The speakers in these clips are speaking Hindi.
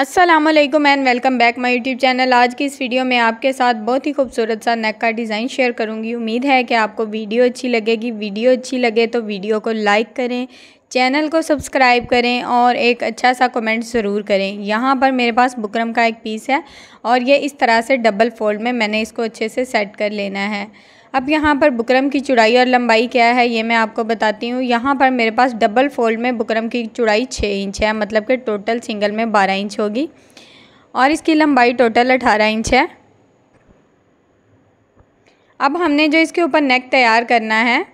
Aslam and welcome back my YouTube channel आज की इस वीडियो में आपके साथ बहुत ही खूबसूरत सा नेक का डिज़ाइन शेयर करूंगी उम्मीद है कि आपको वीडियो अच्छी लगेगी वीडियो अच्छी लगे तो वीडियो को लाइक करें चैनल को सब्सक्राइब करें और एक अच्छा सा कमेंट ज़रूर करें यहाँ पर मेरे पास बुकरम का एक पीस है और ये इस तरह से डबल फोल्ड में मैंने इसको अच्छे से सेट कर लेना है अब यहाँ पर बुकरम की चुड़ाई और लंबाई क्या है ये मैं आपको बताती हूँ यहाँ पर मेरे पास डबल फोल्ड में बुकरम की चुड़ाई छः इंच है मतलब कि टोटल सिंगल में बारह इंच होगी और इसकी लंबाई टोटल अठारह इंच है अब हमने जो इसके ऊपर नेक तैयार करना है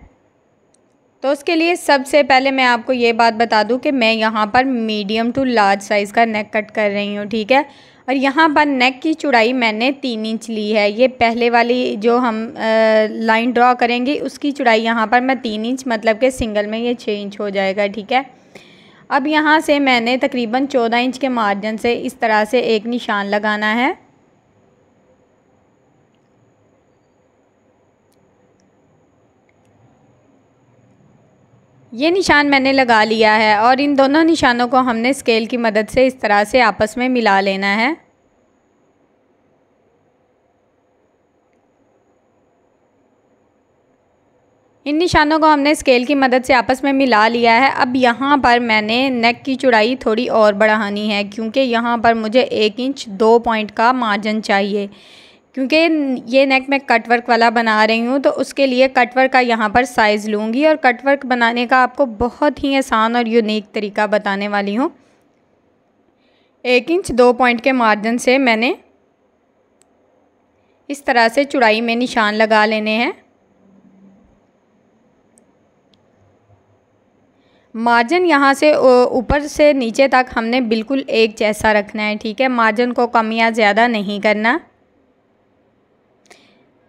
तो उसके लिए सबसे पहले मैं आपको ये बात बता दूं कि मैं यहाँ पर मीडियम टू लार्ज साइज़ का नेक कट कर रही हूँ ठीक है और यहाँ पर नेक की चौड़ाई मैंने तीन इंच ली है ये पहले वाली जो हम लाइन ड्रॉ करेंगे उसकी चौड़ाई यहाँ पर मैं तीन इंच मतलब के सिंगल में ये छः इंच हो जाएगा ठीक है अब यहाँ से मैंने तकरीबन चौदह इंच के मार्जिन से इस तरह से एक निशान लगाना है ये निशान मैंने लगा लिया है और इन दोनों निशानों को हमने स्केल की मदद से इस तरह से आपस में मिला लेना है इन निशानों को हमने स्केल की मदद से आपस में मिला लिया है अब यहाँ पर मैंने नेक की चौड़ाई थोड़ी और बढ़ानी है क्योंकि यहाँ पर मुझे एक इंच दो पॉइंट का मार्जिन चाहिए क्योंकि ये नेक मैं कटवर्क वाला बना रही हूँ तो उसके लिए कटवर्क का यहाँ पर साइज़ लूँगी और कटवर्क बनाने का आपको बहुत ही आसान और यूनिक तरीका बताने वाली हूँ एक इंच दो पॉइंट के मार्जिन से मैंने इस तरह से चुड़ाई में निशान लगा लेने हैं मार्जिन यहाँ से ऊपर से नीचे तक हमने बिल्कुल एक जैसा रखना है ठीक है मार्जिन को कम या ज़्यादा नहीं करना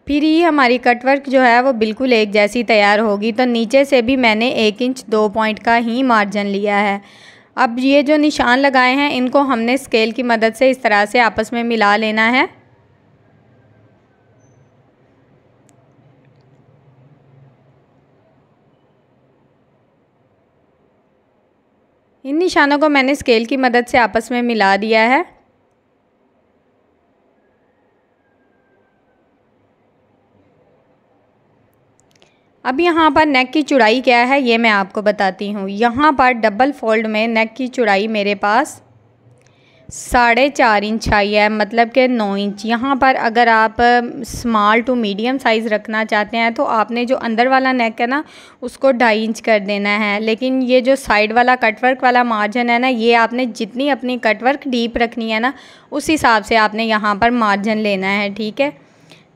फिर ही हमारी कटवर्क जो है वो बिल्कुल एक जैसी तैयार होगी तो नीचे से भी मैंने एक इंच दो पॉइंट का ही मार्जिन लिया है अब ये जो निशान लगाए हैं इनको हमने स्केल की मदद से इस तरह से आपस में मिला लेना है इन निशानों को मैंने स्केल की मदद से आपस में मिला दिया है अब यहाँ पर नेक की चौड़ाई क्या है ये मैं आपको बताती हूँ यहाँ पर डबल फोल्ड में नेक की चौड़ाई मेरे पास साढ़े चार इंच आई है मतलब कि नौ इंच यहाँ पर अगर आप स्मॉल टू मीडियम साइज़ रखना चाहते हैं तो आपने जो अंदर वाला नेक है ना उसको ढाई इंच कर देना है लेकिन ये जो साइड वाला कटवर्क वाला मार्जिन है ना ये आपने जितनी अपनी कटवर्क डीप रखनी है ना उस हिसाब से आपने यहाँ पर मार्जिन लेना है ठीक है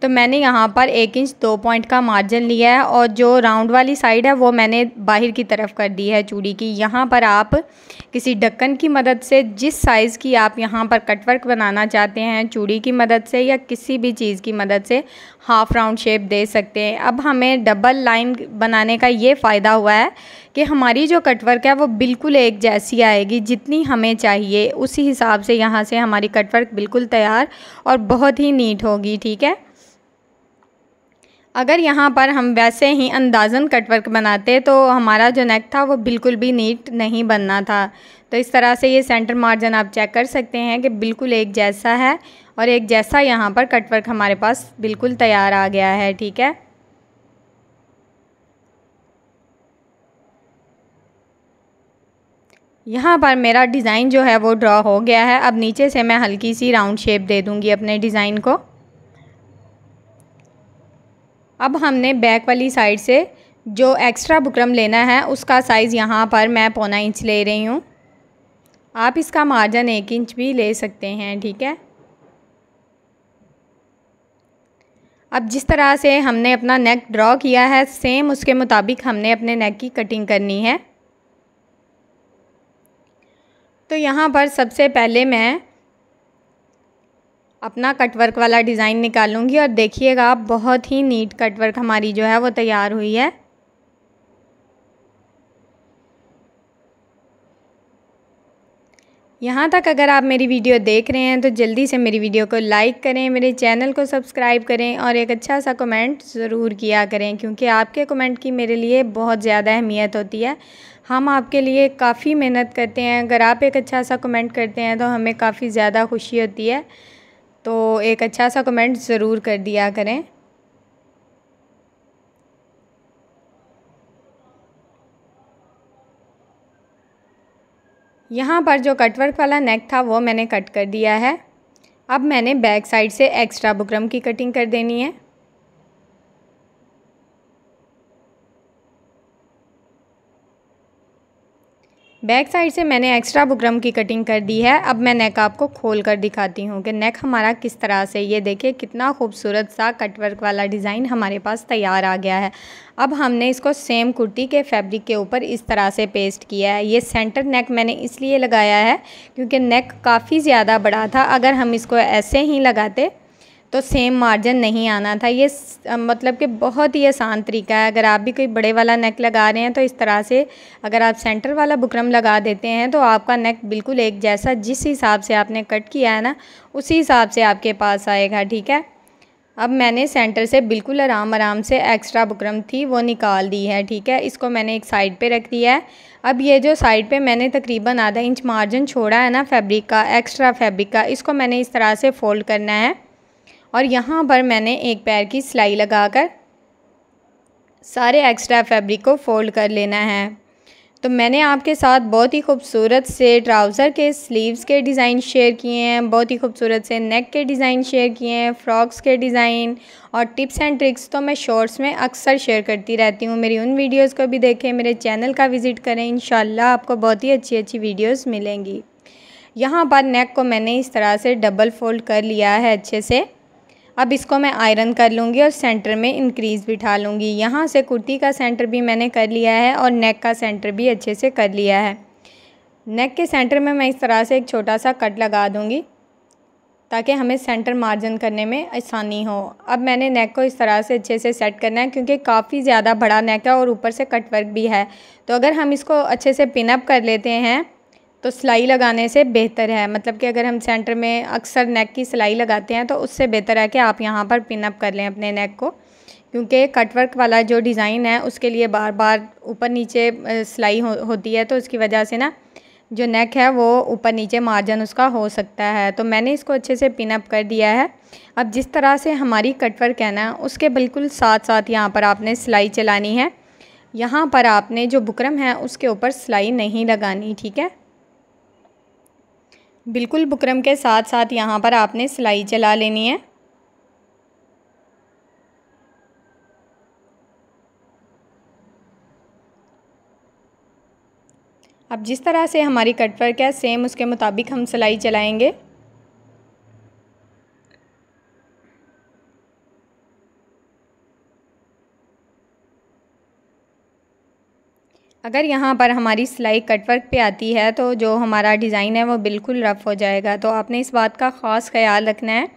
तो मैंने यहाँ पर एक इंच दो पॉइंट का मार्जिन लिया है और जो राउंड वाली साइड है वो मैंने बाहर की तरफ कर दी है चूड़ी की यहाँ पर आप किसी ढक्कन की मदद से जिस साइज़ की आप यहाँ पर कटवर्क बनाना चाहते हैं चूड़ी की मदद से या किसी भी चीज़ की मदद से हाफ़ राउंड शेप दे सकते हैं अब हमें डबल लाइन बनाने का ये फ़ायदा हुआ है कि हमारी जो कटवर्क है वो बिल्कुल एक जैसी आएगी जितनी हमें चाहिए उसी हिसाब से यहाँ से हमारी कटवर्क बिल्कुल तैयार और बहुत ही नीट होगी ठीक है अगर यहाँ पर हम वैसे ही अंदाज़न कटवर्क बनाते तो हमारा जो नेक था वो बिल्कुल भी नीट नहीं बनना था तो इस तरह से ये सेंटर मार्जिन आप चेक कर सकते हैं कि बिल्कुल एक जैसा है और एक जैसा यहाँ पर कटवर्क हमारे पास बिल्कुल तैयार आ गया है ठीक है यहाँ पर मेरा डिज़ाइन जो है वो ड्रॉ हो गया है अब नीचे से मैं हल्की सी राउंड शेप दे दूँगी अपने डिज़ाइन को अब हमने बैक वाली साइड से जो एक्स्ट्रा बुकरम लेना है उसका साइज़ यहाँ पर मैं पौना इंच ले रही हूँ आप इसका मार्जिन एक इंच भी ले सकते हैं ठीक है अब जिस तरह से हमने अपना नेक ड्रॉ किया है सेम उसके मुताबिक हमने अपने नेक की कटिंग करनी है तो यहाँ पर सबसे पहले मैं अपना कटवर्क वाला डिज़ाइन निकालूंगी और देखिएगा आप बहुत ही नीट कटवर्क हमारी जो है वो तैयार हुई है यहाँ तक अगर आप मेरी वीडियो देख रहे हैं तो जल्दी से मेरी वीडियो को लाइक करें मेरे चैनल को सब्सक्राइब करें और एक अच्छा सा कमेंट ज़रूर किया करें क्योंकि आपके कमेंट की मेरे लिए बहुत ज़्यादा अहमियत होती है हम आपके लिए काफ़ी मेहनत करते हैं अगर आप एक अच्छा सा कमेंट करते हैं तो हमें काफ़ी ज़्यादा खुशी होती है तो एक अच्छा सा कमेंट ज़रूर कर दिया करें यहाँ पर जो कटवर्क वाला नेक था वो मैंने कट कर दिया है अब मैंने बैक साइड से एक्स्ट्रा बुकरम की कटिंग कर देनी है बैक साइड से मैंने एक्स्ट्रा बुकरम की कटिंग कर दी है अब मैं नेक आपको खोल कर दिखाती हूँ कि नेक हमारा किस तरह से ये देखिए कितना खूबसूरत सा कटवर्क वाला डिज़ाइन हमारे पास तैयार आ गया है अब हमने इसको सेम कुर्ती के फैब्रिक के ऊपर इस तरह से पेस्ट किया है ये सेंटर नेक मैंने इसलिए लगाया है क्योंकि नेक काफ़ी ज़्यादा बड़ा था अगर हम इसको ऐसे ही लगाते तो सेम मार्जिन नहीं आना था ये मतलब कि बहुत ही आसान तरीका है अगर आप भी कोई बड़े वाला नेक लगा रहे हैं तो इस तरह से अगर आप सेंटर वाला बुकरम लगा देते हैं तो आपका नेक बिल्कुल एक जैसा जिस हिसाब से आपने कट किया है ना उसी हिसाब से आपके पास आएगा ठीक है अब मैंने सेंटर से बिल्कुल आराम आराम से एक्स्ट्रा बुकरम थी वो निकाल दी है ठीक है इसको मैंने एक साइड पे रख दिया है अब ये जो साइड पे मैंने तकरीबन आधा इंच मार्जिन छोड़ा है ना फैब्रिक का एक्स्ट्रा फैब्रिक का इसको मैंने इस तरह से फ़ोल्ड करना है और यहाँ पर मैंने एक पैर की सिलाई लगाकर सारे एक्स्ट्रा फैब्रिक को फोल्ड कर लेना है तो मैंने आपके साथ बहुत ही खूबसूरत से ट्राउज़र के स्लीव्स के डिज़ाइन शेयर किए हैं बहुत ही खूबसूरत से नेक के डिज़ाइन शेयर किए हैं फ्रॉक्स के डिज़ाइन और टिप्स एंड ट्रिक्स तो मैं शॉर्ट्स में अक्सर शेयर करती रहती हूँ मेरी उन वीडियोस को भी देखें मेरे चैनल का विज़िट करें इन आपको बहुत ही अच्छी अच्छी वीडियोज़ मिलेंगी यहाँ पर नेक को मैंने इस तरह से डबल फोल्ड कर लिया है अच्छे से अब इसको मैं आयरन कर लूँगी और सेंटर में इंक्रीज़ बिठा लूँगी यहाँ से कुर्ती का सेंटर भी मैंने कर लिया है और नेक का सेंटर भी अच्छे से कर लिया है नेक के सेंटर में मैं इस तरह से एक छोटा सा कट लगा दूँगी ताकि हमें सेंटर मार्जिन करने में आसानी हो अब मैंने नेक को इस तरह से अच्छे से सेट करना है क्योंकि काफ़ी ज़्यादा बड़ा नेक है और ऊपर से कट वर्क भी है तो अगर हम इसको अच्छे से पिनअप कर लेते हैं तो सिलाई लगाने से बेहतर है मतलब कि अगर हम सेंटर में अक्सर नेक की सिलाई लगाते हैं तो उससे बेहतर है कि आप यहाँ पर पिनअप कर लें अपने नेक को क्योंकि कटवर्क वाला जो डिज़ाइन है उसके लिए बार बार ऊपर नीचे सिलाई हो, होती है तो उसकी वजह से ना जो नेक है वो ऊपर नीचे मार्जन उसका हो सकता है तो मैंने इसको अच्छे से पिनअप कर दिया है अब जिस तरह से हमारी कटवर्क है ना उसके बिल्कुल साथ साथ यहाँ पर आपने सिलाई चलानी है यहाँ पर आपने जो बुकरम है उसके ऊपर सिलाई नहीं लगानी ठीक है बिल्कुल बुकरम के साथ साथ यहाँ पर आपने सिलाई चला लेनी है अब जिस तरह से हमारी कट वर्क है सेम उसके मुताबिक हम सिलाई चलाएंगे अगर यहाँ पर हमारी सिलाई कटवर्क पे आती है तो जो हमारा डिज़ाइन है वो बिल्कुल रफ़ हो जाएगा तो आपने इस बात का ख़ास ख्याल रखना है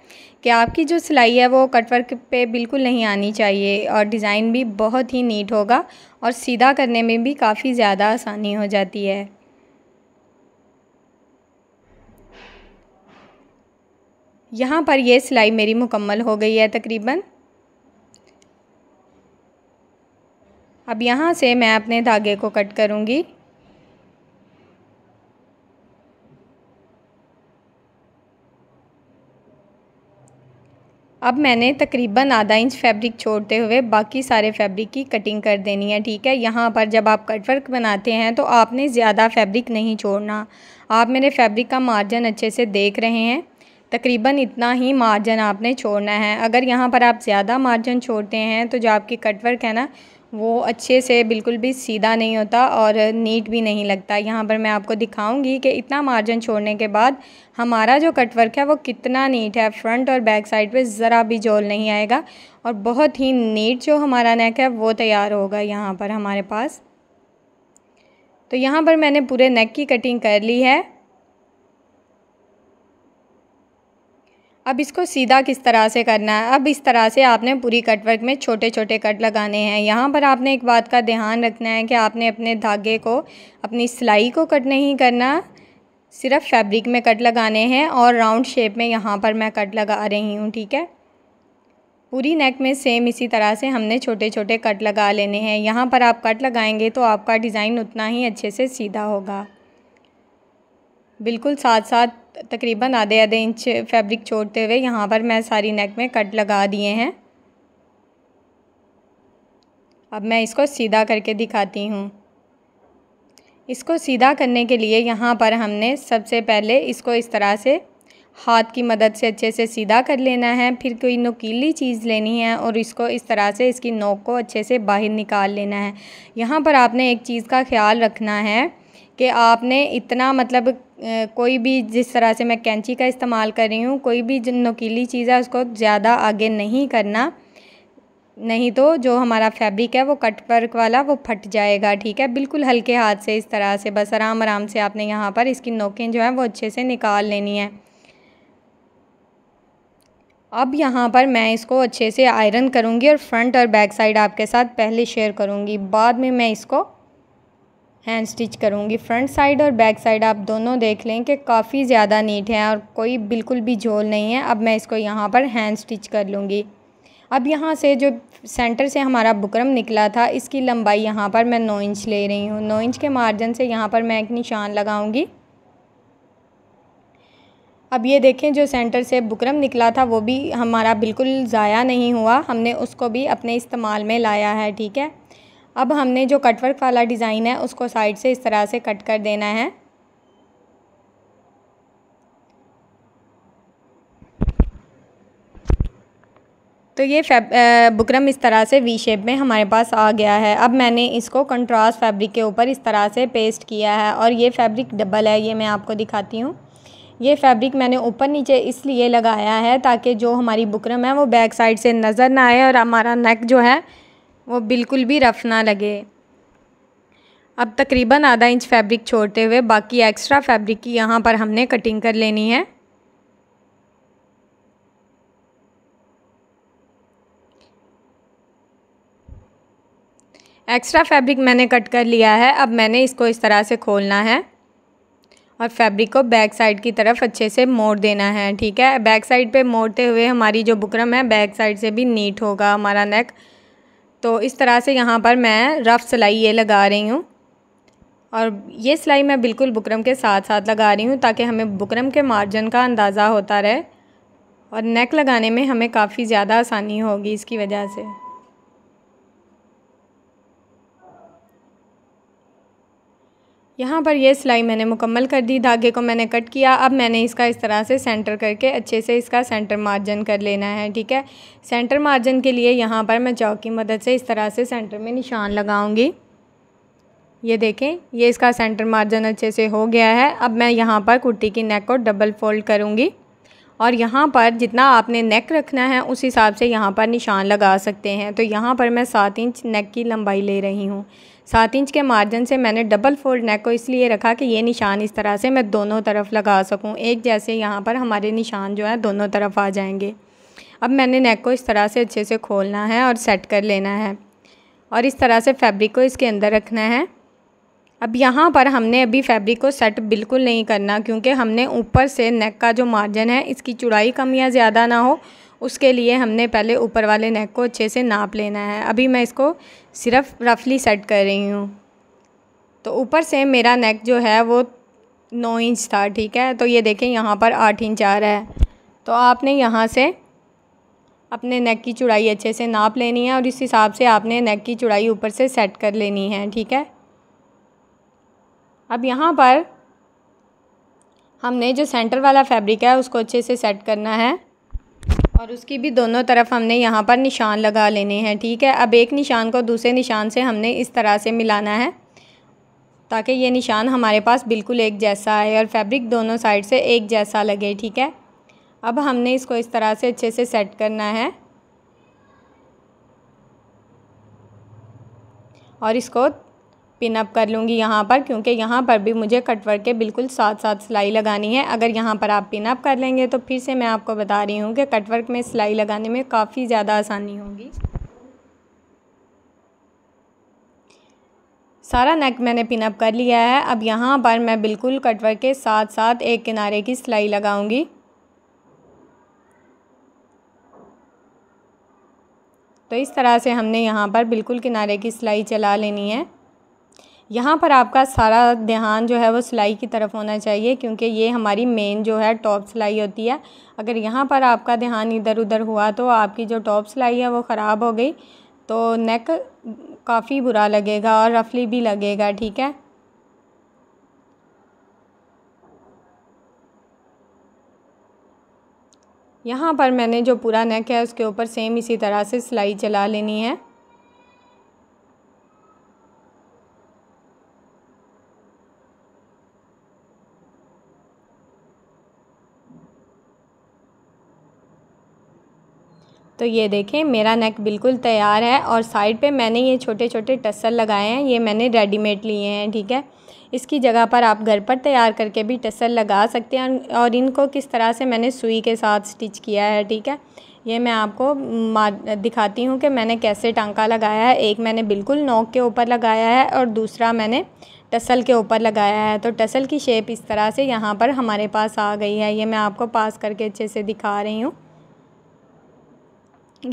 कि आपकी जो सिलाई है वो कटवर्क पे बिल्कुल नहीं आनी चाहिए और डिज़ाइन भी बहुत ही नीट होगा और सीधा करने में भी काफ़ी ज़्यादा आसानी हो जाती है यहाँ पर यह सिलाई मेरी मुकम्मल हो गई है तकरीबन अब यहाँ से मैं अपने धागे को कट करूँगी अब मैंने तकरीबन आधा इंच फैब्रिक छोड़ते हुए बाकी सारे फैब्रिक की कटिंग कर देनी है ठीक है यहाँ पर जब आप कटवर्क बनाते हैं तो आपने ज़्यादा फैब्रिक नहीं छोड़ना आप मेरे फैब्रिक का मार्जिन अच्छे से देख रहे हैं तकरीबन इतना ही मार्जिन आपने छोड़ना है अगर यहाँ पर आप ज़्यादा मार्जिन छोड़ते हैं तो जो आपकी कटवर्क है ना वो अच्छे से बिल्कुल भी सीधा नहीं होता और नीट भी नहीं लगता यहाँ पर मैं आपको दिखाऊंगी कि इतना मार्जिन छोड़ने के बाद हमारा जो कटवर्क है वो कितना नीट है फ्रंट और बैक साइड पे ज़रा भी जोल नहीं आएगा और बहुत ही नीट जो हमारा नेक है वो तैयार होगा यहाँ पर हमारे पास तो यहाँ पर मैंने पूरे नेक की कटिंग कर ली है अब इसको सीधा किस तरह से करना है अब इस तरह से आपने पूरी कटवर्क में छोटे छोटे कट लगाने हैं यहाँ पर आपने एक बात का ध्यान रखना है कि आपने अपने धागे को अपनी सिलाई को कट नहीं करना सिर्फ फैब्रिक में कट लगाने हैं और राउंड शेप में यहाँ पर मैं कट लगा रही हूँ ठीक है पूरी नेक में सेम इसी तरह से हमने छोटे छोटे कट लगा लेने हैं यहाँ पर आप कट लगाएंगे तो आपका डिज़ाइन उतना ही अच्छे से सीधा होगा बिल्कुल साथ साथ तकरीबन आधे आधे इंच फैब्रिक छोड़ते हुए यहाँ पर मैं सारी नेक में कट लगा दिए हैं अब मैं इसको सीधा करके दिखाती हूँ इसको सीधा करने के लिए यहाँ पर हमने सबसे पहले इसको इस तरह से हाथ की मदद से अच्छे से सीधा कर लेना है फिर कोई नुकीली चीज़ लेनी है और इसको इस तरह से इसकी नोक को अच्छे से बाहर निकाल लेना है यहाँ पर आपने एक चीज़ का ख्याल रखना है कि आपने इतना मतलब कोई भी जिस तरह से मैं कैंची का इस्तेमाल कर रही हूँ कोई भी जो नुकीली चीज़ है उसको ज़्यादा आगे नहीं करना नहीं तो जो हमारा फैब्रिक है वो कट वर्क वाला वो फट जाएगा ठीक है बिल्कुल हल्के हाथ से इस तरह से बस आराम आराम से आपने यहाँ पर इसकी नोकें जो हैं वो अच्छे से निकाल लेनी है अब यहाँ पर मैं इसको अच्छे से आयरन करूँगी और फ्रंट और बैक साइड आपके साथ पहले शेयर करूँगी बाद में मैं इसको हैंड स्टिच करूँगी फ्रंट साइड और बैक साइड आप दोनों देख लें कि काफ़ी ज़्यादा नीट है और कोई बिल्कुल भी झोल नहीं है अब मैं इसको यहाँ पर हैंड स्टिच कर लूँगी अब यहाँ से जो सेंटर से हमारा बुकरम निकला था इसकी लंबाई यहाँ पर मैं नौ इंच ले रही हूँ नौ इंच के मार्जिन से यहाँ पर मैं एक निशान लगाऊँगी अब ये देखें जो सेंटर से बुकरम निकला था वो भी हमारा बिल्कुल ज़ाया नहीं हुआ हमने उसको भी अपने इस्तेमाल में लाया है ठीक है अब हमने जो कटवर्क वाला डिज़ाइन है उसको साइड से इस तरह से कट कर देना है तो ये फैब बुकरम इस तरह से वी शेप में हमारे पास आ गया है अब मैंने इसको कंट्रास्ट फैब्रिक के ऊपर इस तरह से पेस्ट किया है और ये फैब्रिक डबल है ये मैं आपको दिखाती हूँ ये फैब्रिक मैंने ऊपर नीचे इसलिए लगाया है ताकि जो हमारी बुकरम है वो बैक साइड से नज़र ना आए और हमारा नेक जो है वो बिल्कुल भी रफ़ ना लगे अब तकरीबन आधा इंच फैब्रिक छोड़ते हुए बाकी एक्स्ट्रा फैब्रिक की यहाँ पर हमने कटिंग कर लेनी है एक्स्ट्रा फैब्रिक मैंने कट कर लिया है अब मैंने इसको इस तरह से खोलना है और फैब्रिक को बैक साइड की तरफ अच्छे से मोड़ देना है ठीक है बैक साइड पे मोड़ते हुए हमारी जो बुकरम है बैक साइड से भी नीट होगा हमारा नेक तो इस तरह से यहाँ पर मैं रफ़ सिलाई ये लगा रही हूँ और ये सिलाई मैं बिल्कुल बुकरम के साथ साथ लगा रही हूँ ताकि हमें बुकरम के मार्जिन का अंदाज़ा होता रहे और नेक लगाने में हमें काफ़ी ज़्यादा आसानी होगी इसकी वजह से यहाँ पर ये सिलाई मैंने मुकम्मल कर दी धागे को मैंने कट किया अब मैंने इसका इस तरह से सेंटर करके अच्छे से इसका सेंटर मार्जिन कर लेना है ठीक है सेंटर मार्जिन के लिए यहाँ पर मैं चौक की मदद से इस तरह से सेंटर में निशान लगाऊंगी ये देखें ये इसका सेंटर मार्जिन अच्छे से हो गया है अब मैं यहाँ पर कुर्ती की नेक को डबल फोल्ड करूँगी और यहाँ पर जितना आपने नेक रखना है उस हिसाब से यहाँ पर निशान लगा सकते हैं तो यहाँ पर मैं सात इंच नेक की लंबाई ले रही हूँ सात इंच के मार्जिन से मैंने डबल फोल्ड नेक को इसलिए रखा कि ये निशान इस तरह से मैं दोनों तरफ लगा सकूँ एक जैसे यहाँ पर हमारे निशान जो है दोनों तरफ आ जाएंगे अब मैंने नेक को इस तरह से अच्छे से खोलना है और सेट कर लेना है और इस तरह से फैब्रिक को इसके अंदर रखना है अब यहाँ पर हमने अभी फैब्रिक को सेट बिल्कुल नहीं करना क्योंकि हमने ऊपर से नेक का जो मार्जिन है इसकी चुड़ाई कम या ज़्यादा ना हो उसके लिए हमने पहले ऊपर वाले नेक को अच्छे से नाप लेना है अभी मैं इसको सिर्फ रफली सेट कर रही हूँ तो ऊपर से मेरा नेक जो है वो नौ इंच था ठीक है तो ये देखें यहाँ पर आठ इंच आ रहा है तो आपने यहाँ से अपने नेक की चुड़ाई अच्छे से नाप लेनी है और इस हिसाब से आपने नेक की चुड़ाई ऊपर से सेट कर लेनी है ठीक है अब यहाँ पर हमने जो सेंटर वाला फैब्रिक है उसको अच्छे से सेट करना है और उसकी भी दोनों तरफ हमने यहाँ पर निशान लगा लेने हैं ठीक है अब एक निशान को दूसरे निशान से हमने इस तरह से मिलाना है ताकि ये निशान हमारे पास बिल्कुल एक जैसा आए और फैब्रिक दोनों साइड से एक जैसा लगे ठीक है अब हमने इसको इस तरह से अच्छे से सेट करना है और इसको पिनअप कर लूँगी यहाँ पर क्योंकि यहाँ पर भी मुझे कटवर्क के बिल्कुल साथ साथ सिलाई लगानी है अगर यहाँ पर आप पिनअप कर लेंगे तो फिर से मैं आपको बता रही हूँ कि कटवर्क में सिलाई लगाने में काफ़ी ज़्यादा आसानी होगी सारा नेक मैंने पिनअप कर लिया है अब यहाँ पर मैं बिल्कुल कटवर्क के साथ साथ एक किनारे की सिलाई लगाऊंगी तो इस तरह से हमने यहाँ पर बिल्कुल किनारे की सिलाई चला लेनी है यहाँ पर आपका सारा ध्यान जो है वो सिलाई की तरफ होना चाहिए क्योंकि ये हमारी मेन जो है टॉप सिलाई होती है अगर यहाँ पर आपका ध्यान इधर उधर हुआ तो आपकी जो टॉप सिलाई है वो ख़राब हो गई तो नेक काफ़ी बुरा लगेगा और रफली भी लगेगा ठीक है यहाँ पर मैंने जो पूरा नेक है उसके ऊपर सेम इसी तरह से सिलाई चला लेनी है तो ये देखें मेरा नेक बिल्कुल तैयार है और साइड पे मैंने ये छोटे छोटे टसल लगाए हैं ये मैंने रेडीमेड लिए हैं ठीक है इसकी जगह पर आप घर पर तैयार करके भी टसल लगा सकते हैं और इनको किस तरह से मैंने सुई के साथ स्टिच किया है ठीक है ये मैं आपको दिखाती हूँ कि मैंने कैसे टांका लगाया है एक मैंने बिल्कुल नोक के ऊपर लगाया है और दूसरा मैंने टसल के ऊपर लगाया है तो टसल की शेप इस तरह से यहाँ पर हमारे पास आ गई है ये मैं आपको पास करके अच्छे से दिखा रही हूँ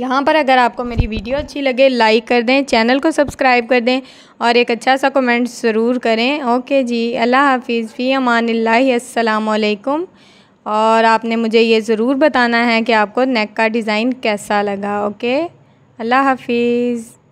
यहाँ पर अगर आपको मेरी वीडियो अच्छी लगे लाइक कर दें चैनल को सब्सक्राइब कर दें और एक अच्छा सा कमेंट ज़रूर करें ओके जी अल्लाह हाफिज़ फ़ी अमान असलकुम और आपने मुझे ये ज़रूर बताना है कि आपको नेक का डिज़ाइन कैसा लगा ओके अल्लाह हाफिज़